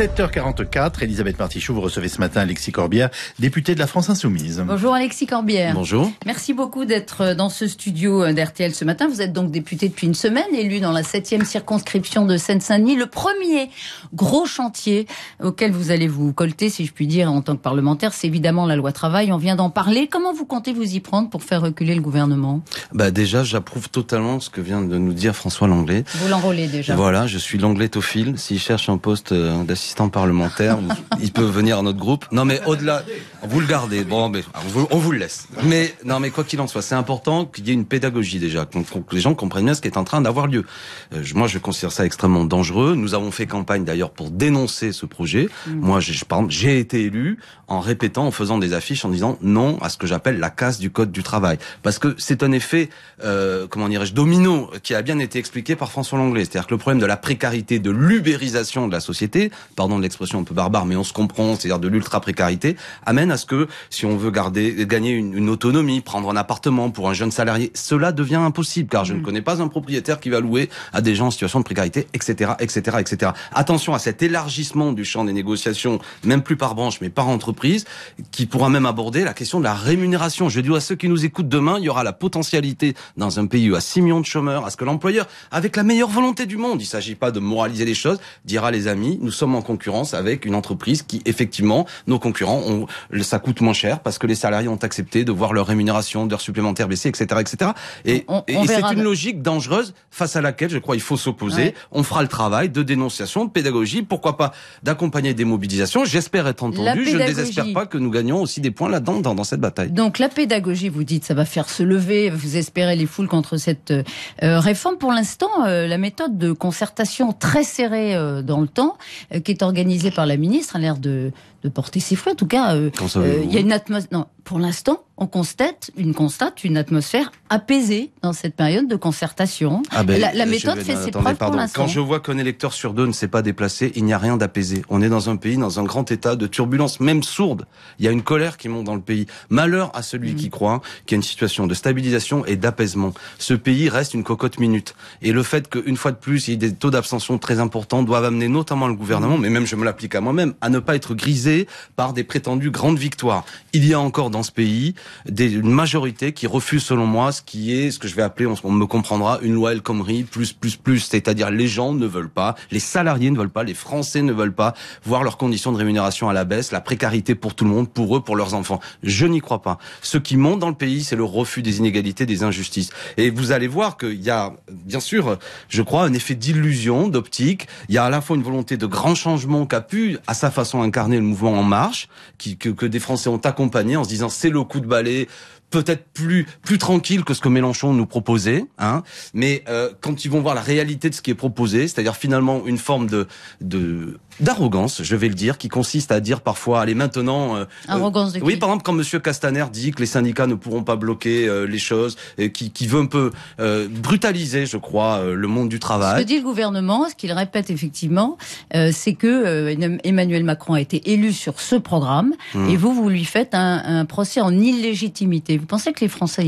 7h44, Elisabeth Martichoux, vous recevez ce matin Alexis Corbière, député de la France Insoumise. Bonjour Alexis Corbière. Bonjour. Merci beaucoup d'être euh, dans ce studio euh, d'RTL ce matin. Vous êtes donc député depuis une semaine, élu dans la 7e circonscription de Seine-Saint-Denis. Le premier gros chantier auquel vous allez vous colter, si je puis dire, en tant que parlementaire, c'est évidemment la loi travail. On vient d'en parler. Comment vous comptez vous y prendre pour faire reculer le gouvernement bah Déjà, j'approuve totalement ce que vient de nous dire François Langlais. Vous l'enrôlez déjà. Voilà, je suis l'anglais Tophile. S'il cherche un poste euh, d'assistant parlementaire. il peut venir à notre groupe. Non, mais au-delà, vous le gardez. Bon, mais ah, on vous, le laisse. Mais non, mais quoi qu'il en soit, c'est important qu'il y ait une pédagogie déjà, que, que les gens comprennent bien ce qui est en train d'avoir lieu. Euh, moi, je considère ça extrêmement dangereux. Nous avons fait campagne d'ailleurs pour dénoncer ce projet. Mm. Moi, je, j'ai été élu en répétant, en faisant des affiches, en disant non à ce que j'appelle la casse du code du travail, parce que c'est un effet, euh, comment dirais-je, domino qui a bien été expliqué par François Langlais. C'est-à-dire que le problème de la précarité, de l'ubérisation de la société pardon de l'expression un peu barbare, mais on se comprend, c'est-à-dire de l'ultra-précarité, amène à ce que si on veut garder, gagner une, autonomie, prendre un appartement pour un jeune salarié, cela devient impossible, car je ne mm. connais pas un propriétaire qui va louer à des gens en situation de précarité, etc., etc., etc. Attention à cet élargissement du champ des négociations, même plus par branche, mais par entreprise, qui pourra même aborder la question de la rémunération. Je dis à ceux qui nous écoutent demain, il y aura la potentialité dans un pays à 6 millions de chômeurs, à ce que l'employeur, avec la meilleure volonté du monde, il ne s'agit pas de moraliser les choses, dira les amis, nous sommes en concurrence avec une entreprise qui, effectivement, nos concurrents, ont, ça coûte moins cher parce que les salariés ont accepté de voir leur rémunération, d'heures supplémentaires baisser, etc., etc. Et, c'est une logique dangereuse face à laquelle, je crois, il faut s'opposer. On fera le travail de dénonciation, de pédagogie, pourquoi pas d'accompagner des mobilisations. J'espère être entendu. Je ne désespère pas que nous gagnions aussi des points là-dedans dans, cette bataille. Donc la pédagogie, vous dites, ça va faire se lever. Vous espérez les foules contre cette euh, réforme. Pour l'instant, euh, la méthode de concertation très serrée euh, dans le temps organisé est organisée par la ministre a l'air de de porter ses fruits. En tout cas, euh, euh, il y a une atmosphère. pour l'instant, on constate une constate une atmosphère apaisée dans cette période de concertation. Ah ben, la, méthode fait ses preuves pour l'instant. Quand je vois qu'un électeur sur deux ne s'est pas déplacé, il n'y a rien d'apaisé. On est dans un pays dans un grand état de turbulence, même sourde. Il y a une colère qui monte dans le pays. Malheur à celui qui mm. croit qu'il y a une situation de stabilisation et d'apaisement. Ce pays reste une cocotte minute. Et le fait qu'une fois de plus, il y ait des taux d'abstention très importants doivent amener notamment le gouvernement, mm. mais même je me l'applique à moi-même, à ne pas être grisé par des prétendues grandes victoires. Il y a encore dans ce pays des, une majorité qui refuse, selon moi, ce qui est ce que je vais appeler, on, on me comprendra, une loi El Khomri plus plus plus, c'est-à-dire les gens ne veulent pas, les salariés ne veulent pas, les Français ne veulent pas voir leurs conditions de rémunération à la baisse, la précarité pour tout le monde, pour eux, pour leurs enfants. Je n'y crois pas. Ce qui monte dans le pays, c'est le refus des inégalités, des injustices. Et vous allez voir qu'il y a, bien sûr, je crois, un effet d'illusion, d'optique. Il y a à la fois une volonté de grand changement qu'a pu, à sa façon, incarner le mouvement en Marche, qui, que, des Français ont accompagné en se disant c'est le coup de balai peut-être plus plus tranquille que ce que Mélenchon nous proposait, hein. Mais euh, quand ils vont voir la réalité de ce qui est proposé, c'est-à-dire finalement une forme de de d'arrogance, je vais le dire, qui consiste à dire parfois, allez maintenant... Euh, euh, arrogance de Oui, par exemple, quand M. Castaner dit que les syndicats ne pourront pas bloquer euh, les choses, et qui, veut un peu brutaliser, je crois, le monde du travail. Ce que dit le gouvernement, ce qu'il répète effectivement, c'est que Emmanuel Macron a été élu sur ce programme, hmm. et vous, vous lui faites un, procès en illégitimité. Vous pensez que les Français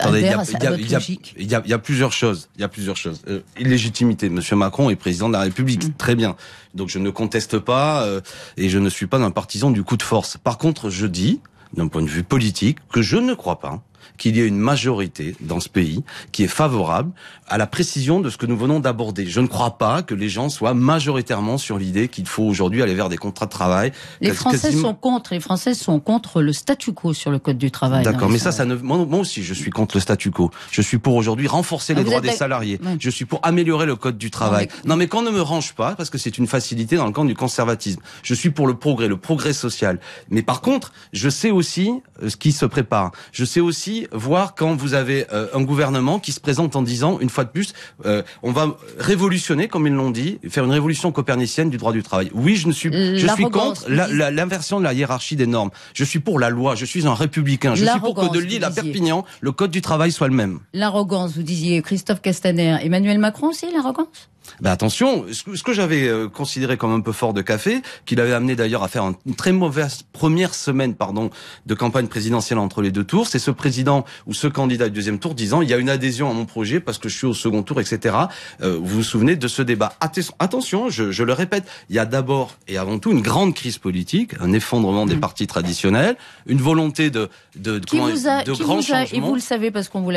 adhèrent à, logique Il y, a plusieurs choses. Il y a plusieurs choses. illégitimité. M. Macron est président de la République. Hmm. Très bien. Donc je ne conteste pas euh, et je ne suis pas un partisan du coup de force. Par contre, je dis, d'un point de vue politique, que je ne crois pas qu'il y ait une majorité dans ce pays qui est favorable à la précision de ce que nous venons d'aborder. Je ne crois pas que les gens soient majoritairement sur l'idée qu'il faut aujourd'hui aller vers des contrats de travail. Les Français sont contre. Les Français sont contre le statu quo sur le code du travail. Hein, D'accord, mais ça, ça ne. Moi, aussi, je suis contre le statu quo. Je suis pour aujourd'hui renforcer les ah, droits des salariés. Je suis pour améliorer le code du travail. Non, mais, non, mais qu'on ne me range pas parce que c'est une facilité dans le camp du conservatisme. Je suis pour le progrès, le progrès social. Mais par contre, je sais aussi euh, ce qui se prépare. Je sais aussi voir quand vous avez euh, un gouvernement qui se présente en disant, une fois de plus, euh, on va révolutionner, comme ils l'ont dit, faire une révolution copernicienne du droit du travail. Oui, je ne suis, je suis contre l'inversion de la hiérarchie des normes. Je suis pour la loi. Je suis un républicain. Je suis pour que de Lille à Perpignan, le code du travail soit le même. L'arrogance, vous disiez, Christophe Castaner, Emmanuel Macron, aussi, l'arrogance ben attention, ce que, j'avais euh, considéré comme un peu fort de café, qu'il avait amené d'ailleurs à faire une très mauvaise première semaine pardon, de campagne présidentielle entre les deux tours, c'est ce président ou ce candidat du deuxième tour disant, il y a une adhésion à mon projet parce que je suis au second tour, etc. Euh, vous vous souvenez de ce débat. Attention, je, je le répète, il y a d'abord et avant tout une grande crise politique, un effondrement des mmh. partis traditionnels, une volonté de, de, de, vous qui grands vous Et vous le savez parce qu'on vous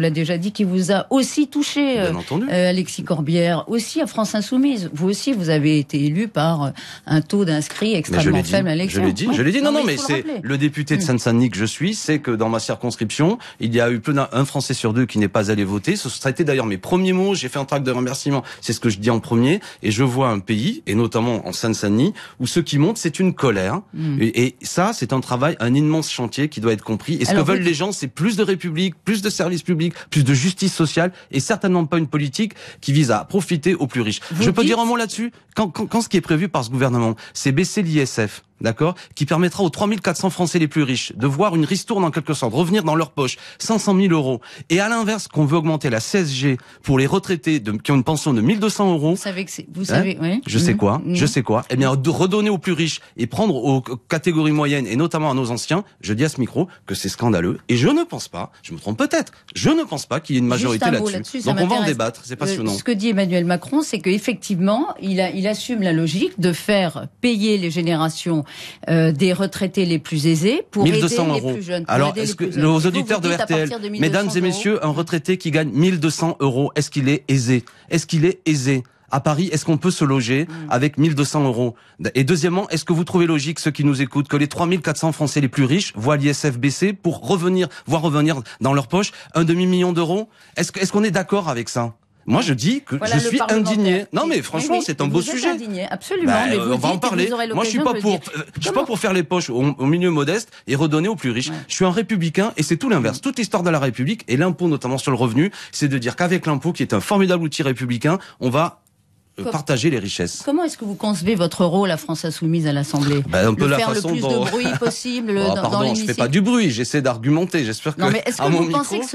l'a déjà dit, qui vous a aussi touché, eh euh, euh, Alexis Corbière aussi à France Insoumise. Vous aussi, vous avez été élu par euh, un taux d'inscrits extrêmement faible à l'élection. Je l'ai dit, je l'ai dit. Non, non, mais, c'est le, député de mm. Seine-Saint-Denis que je suis, c'est que dans ma circonscription, il y a eu plus d'un Français sur deux qui n'est pas allé voter. Ce serait été d'ailleurs mes premiers mots. J'ai fait un tract de remerciement. C'est ce que je dis en premier. Et je vois un pays, et notamment en Seine-Saint-Denis, où ce qui monte, c'est une colère. Mm. Et, ça, c'est un travail, un immense chantier qui doit être compris. Et ce que veulent les gens, c'est plus de république, plus de services publics, plus de justice sociale, et certainement pas une politique qui vise à approfondir profiter aux plus riches. je peux dire un mot là-dessus quand, ce qui est prévu par ce gouvernement, c'est baisser l'ISF, d'accord, qui permettra aux 3400 Français les plus riches de voir une ristourne en quelque sorte revenir dans leur poche, 500 000 euros. Et à l'inverse, qu'on veut augmenter la CSG pour les retraités qui ont une pension de 1200 euros. Vous savez, que vous hein savez Je sais mhm. quoi, mhm. je sais quoi. Eh bien, de redonner aux plus riches et prendre aux catégories moyennes et notamment à nos anciens, je dis à ce micro que c'est scandaleux. Et je ne pense pas, je me trompe peut-être, je ne pense pas qu'il y ait une majorité là-dessus. Donc on va en débattre, c'est euh, passionnant. ce que dit Emmanuel Macron, c'est qu'effectivement, il assume la logique de faire payer les générations euh, des retraités les plus aisés pour aider les plus jeunes. Alors, est-ce que nos auditeurs de RTL, mesdames et messieurs, un retraité qui gagne 1200 euros, est-ce qu'il est aisé Est-ce qu'il est aisé à Paris, est-ce qu'on peut se loger mm. avec 1200 euros Et deuxièmement, est-ce que vous trouvez logique, ceux qui nous écoutent, que les 3400 Français les plus riches voient l'ISF baisser pour revenir, voir revenir dans leur poche un demi-million d'euros Est-ce qu'on est, est d'accord avec ça moi, je dis que je suis indigné. Non, mais franchement, c'est un beau sujet. Indigné, absolument. Bah, on va en parler. Moi, je suis pas pour, euh, je suis pas pour faire les poches au, milieu modeste et redonner aux plus riches. Je suis un républicain et c'est tout l'inverse. Mm. Toute l'histoire de la République et l'impôt, notamment sur le revenu, c'est de dire qu'avec l'impôt, qui est un formidable outil républicain, on va euh, partager les richesses. Comment est-ce que vous concevez votre rôle à France Insoumise à l'Assemblée ben, Un le faire le plus de bruit possible bon, dans, bah, Pardon, je fais pas du bruit, j'essaie d'argumenter. J'espère que. Non, mais est-ce que vous pensez que,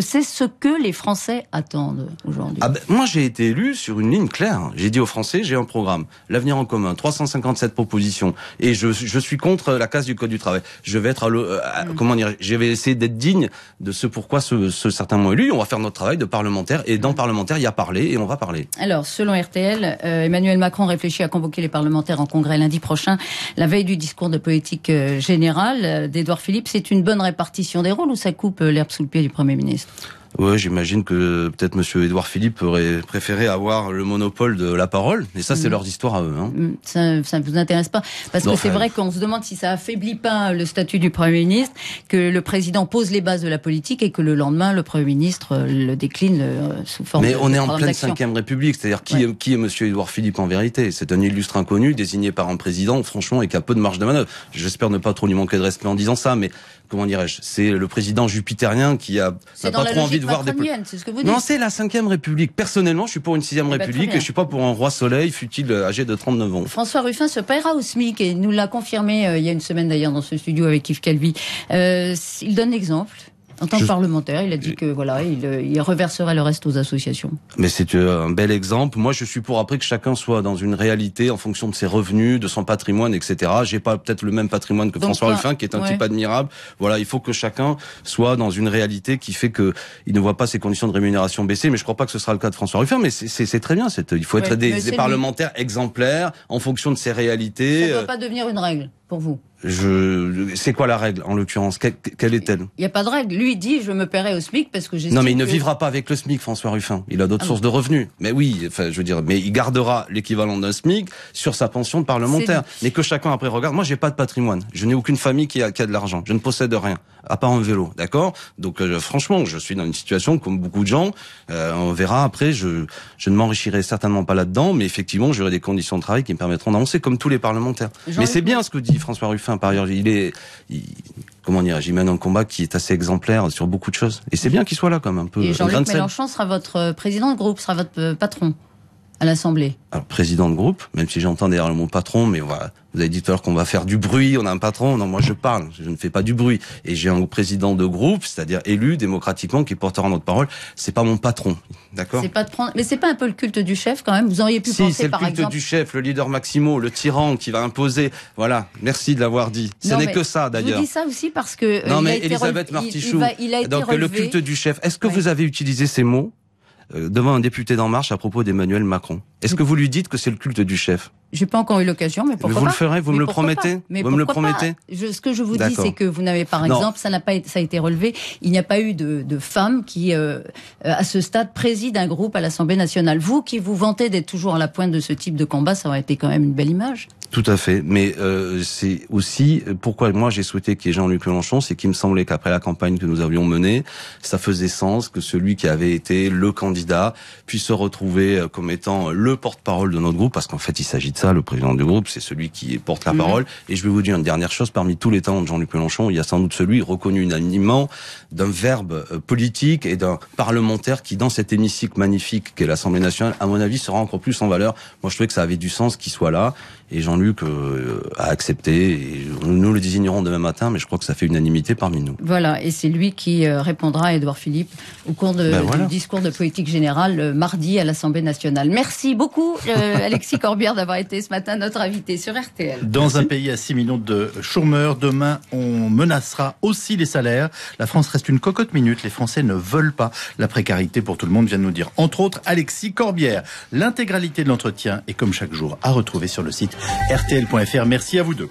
c'est ce, que les Français attendent aujourd'hui ah ben, Moi, j'ai été élu sur une ligne claire. J'ai dit aux Français, j'ai un programme, l'avenir en commun, 357 propositions, et je, suis contre la casse du code du travail. Je vais être à le, hmm. comment dire, je vais essayer d'être digne de ce pourquoi ce, certain mot élu. On va faire notre travail de parlementaire, et dans parlementaire, il y a parlé et on va parler. Alors selon RTL, euh, Emmanuel Macron réfléchit à convoquer les parlementaires en congrès lundi prochain, la veille du discours de politique euh, générale euh, d'Edouard Philippe. C'est une bonne répartition des rôles ou ça coupe l'herbe sous le pied du Premier ministre Ouais, j'imagine que peut-être Monsieur Édouard Philippe aurait préféré avoir le monopole de la parole, mais ça c'est mm. leur histoire à eux. Hein. Mm. Ça, ça ne vous intéresse pas parce que c'est vrai qu'on se demande si ça affaiblit pas le statut du Premier ministre, que le président pose les bases de la politique et que le lendemain le Premier ministre euh, le décline euh, sous forme. Mais on est en pleine cinquième République, c'est-à-dire qui, est, qui est Monsieur Édouard Philippe en vérité C'est un illustre inconnu désigné par un président, franchement, et qui a peu de marge de manœuvre. J'espère ne pas trop lui manquer de respect en disant ça, mais comment dirais-je C'est le président jupitérien qui a pas trop envie de voir des. Ce Non, c'est la cinquième République. Personnellement, je suis pour une sixième eh ben, République et je suis pas pour un roi soleil, fut-il euh, âgé de 39 ans. François Ruffin se paiera au SMIC et nous l'a confirmé euh, il y a une semaine d'ailleurs dans ce studio avec Yves Calvi. Euh, il donne l'exemple. En tant que parlementaire, il a dit que voilà, il, euh, il le reste aux associations. Mais c'est euh, un bel exemple. Moi, je suis pour après que chacun soit dans une réalité en fonction de ses revenus, de son patrimoine, etc. J'ai pas peut-être le même patrimoine que François Ruffin, qui est un type admirable. Voilà, il faut que chacun soit dans une réalité qui fait que il ne voit pas ses conditions de rémunération baisser. Mais je crois pas que ce sera le cas de François Ruffin. Mais c'est très bien. Il faut être des, parlementaires exemplaires en fonction de ses réalités. Ça ne doit euh. pas devenir une règle pour vous je, c'est quoi la règle en l'occurrence quelle, est-elle Il n'y a pas de règle. Lui dit je me paierai au SMIC parce que j'ai. Non mais il ne vivra pas avec le SMIC, François Ruffin. Il a d'autres ah sources de revenus. Mais oui, enfin je veux dire, mais il gardera l'équivalent d'un SMIC sur sa pension parlementaire. Mais que chacun après regarde. Moi j'ai pas de patrimoine. Je n'ai aucune famille qui a, qui a de l'argent. Je ne possède rien à part un vélo, d'accord Donc euh, franchement, je suis dans une situation comme beaucoup de gens. Euh, on verra après. Je je ne m'enrichirai certainement pas là-dedans, mais effectivement j'aurai des conditions de travail qui me permettront d'avancer comme tous les parlementaires. Mais c'est bien ce que dit François Ruffin par ailleurs, il est, comment dire, j'y mène un combat qui est assez exemplaire sur beaucoup de choses. Et c'est bien qu'il soit là, comme un peu. Jean-Luc Mélenchon sera votre euh, président de groupe, sera votre euh, patron à l'Assemblée Alors, président de groupe, même si j'entends derrière mon patron, mais voilà vous avez dit tout à l'heure qu'on va faire du bruit, on a un patron. Non, moi je parle, je ne fais pas du bruit. Et j'ai un président de groupe, c'est-à-dire élu démocratiquement, qui portera notre parole. C'est pas mon patron, d'accord C'est pas de prendre, mais c'est pas un peu le culte du chef quand même. Vous auriez pu si, penser c'est le culte du chef, le leader maximo, le tyran qui va imposer. Voilà, merci de l'avoir dit. Ce n'est que ça d'ailleurs. Je dis ça aussi parce que euh, non mais a Elisabeth Martichoux. Il, a été donc le culte du chef. Est-ce que vous avez utilisé ces mots euh, devant un député d'En Marche à propos d'Emmanuel Macron. Est-ce que vous lui dites que c'est le culte du chef J'ai pas encore eu l'occasion, mais pourquoi Vous le ferez, vous me le promettez mais Vous me le promettez Ce que je vous dis, c'est que vous n'avez, par exemple, ça n'a pas, ça a été relevé. Il n'y a pas eu de, de femme qui, euh, euh, à ce stade, préside un groupe à l'Assemblée nationale. Vous, qui vous vantez d'être toujours à la pointe de ce type de combat, ça aurait été quand même une belle image. Tout à fait, mais euh, c'est aussi pourquoi moi j'ai souhaité qu'il y ait Jean-Luc Mélenchon, c'est qu'il me semblait qu'après la campagne que nous avions menée, ça faisait sens que celui qui avait été le candidat puisse se retrouver comme étant le le porte-parole de notre groupe, parce qu'en fait, il s'agit de ça, le président du groupe, c'est celui qui porte la mhm. parole. Et je vais vous dire une dernière chose, parmi tous les talents de Jean-Luc Mélenchon, il y a sans doute celui reconnu unanimement d'un verbe euh, politique et d'un parlementaire qui, dans cet hémicycle magnifique qu'est l'Assemblée nationale, à mon avis, sera encore plus en valeur. Moi, je trouvais que ça avait du sens qu'il soit là. Et Jean-Luc euh, a accepté. nous le désignerons demain matin, mais je crois que ça fait unanimité parmi nous. Voilà, et c'est lui qui euh, répondra à Édouard Philippe au cours de, ben du discours de politique générale euh, mardi à l'Assemblée nationale. Merci beaucoup, Alexis Corbière, d'avoir été ce matin notre invité sur RTL. Dans un pays à 6 millions de chômeurs, demain, on menacera aussi les salaires. La France reste une cocotte minute. Les Français ne veulent pas la précarité pour tout le monde, vient de nous dire. Entre autres, Alexis Corbière. L'intégralité de l'entretien est comme chaque jour à retrouver sur le site RTL.fr. Merci à vous deux.